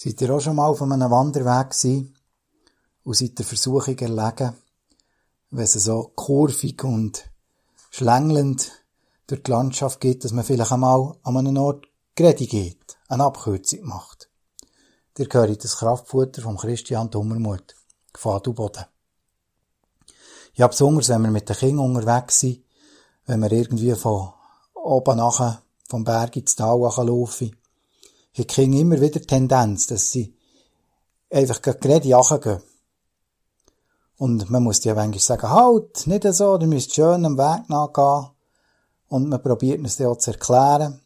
Seid ihr auch schon mal auf einem Wanderweg gewesen und seid der Versuchung erlegen, wenn es so kurvig und schlängelnd durch die Landschaft geht, dass man vielleicht einmal an einem Ort gerade geht, eine Abkürzung macht. Dir gehört das Kraftfutter von Christian Dummermuth, Gefahr du Boden. Ja, besonders, wenn wir mit den Kindern unterwegs sind, wenn wir irgendwie von oben nachher vom Berg ins Tal laufen, ich kriege immer wieder die Tendenz, dass sie einfach gerade nachgehen. Und man muss ja manchmal sagen, halt, nicht so, du müsst schön am Weg nachgehen. Und man probiert es dann auch zu erklären.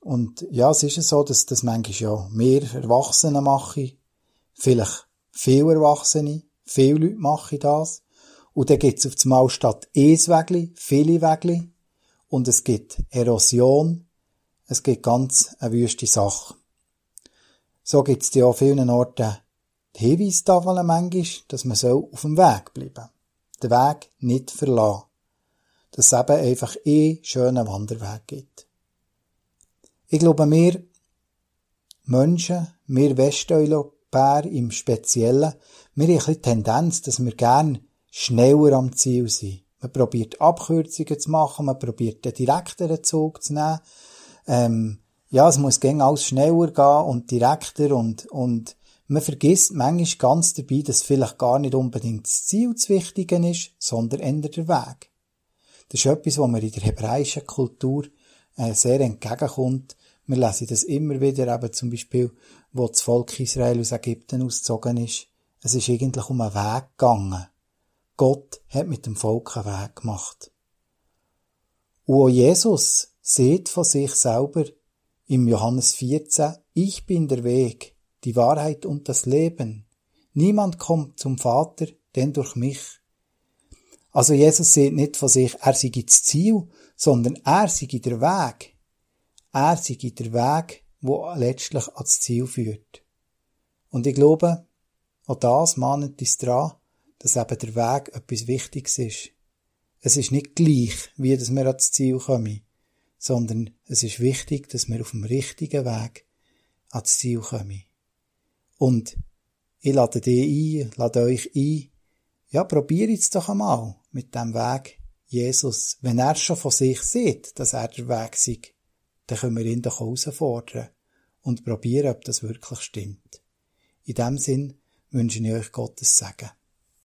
Und ja, es ist ja so, dass das manchmal ja mehr Erwachsene mache. Vielleicht viel Erwachsene, viele Leute machen das. Und dann gibt es auf einmal Maustadt ein viele Wege. Und es gibt Erosion, es gibt ganz eine wüste Sache. So gibt es ja an vielen Orten die Hinweistafeln manchmal, dass man so auf dem Weg bleiben soll. Den Weg nicht verlassen. Dass es eben einfach eh schönen Wanderweg gibt. Ich glaube, wir Menschen, wir Westeuropäer im Speziellen, wir haben ein Tendenz, dass wir gerne schneller am Ziel sind. Man probiert Abkürzungen zu machen, man probiert den direkteren Zug zu nehmen, ähm, ja, es muss gegen alles schneller gehen und direkter und, und man vergisst manchmal ganz dabei, dass vielleicht gar nicht unbedingt das Ziel das Wichtige ist, sondern ändert der Weg. Das ist etwas, was mir in der hebräischen Kultur äh, sehr entgegenkommt. Wir lesen das immer wieder, eben zum Beispiel, wo das Volk Israel aus Ägypten ausgezogen ist. Es ist eigentlich um einen Weg gegangen. Gott hat mit dem Volk einen Weg gemacht. Und auch Jesus seht von sich selber im Johannes 14, ich bin der Weg, die Wahrheit und das Leben. Niemand kommt zum Vater, denn durch mich. Also Jesus sieht nicht von sich, er sei das Ziel, sondern er sei der Weg. Er sei der Weg, wo letztlich ans Ziel führt. Und ich glaube, auch das mahnt uns daran, dass eben der Weg etwas Wichtiges ist. Es ist nicht gleich, wie dass wir ans Ziel kommen sondern es ist wichtig, dass wir auf dem richtigen Weg ans Ziel kommen. Und ich lade dich ein, lade euch ein, ja, probiert es doch einmal mit dem Weg Jesus. Wenn er schon von sich sieht, dass er der Weg sei, dann können wir ihn doch herausfordern und probieren, ob das wirklich stimmt. In dem Sinn wünsche ich euch Gottes Segen.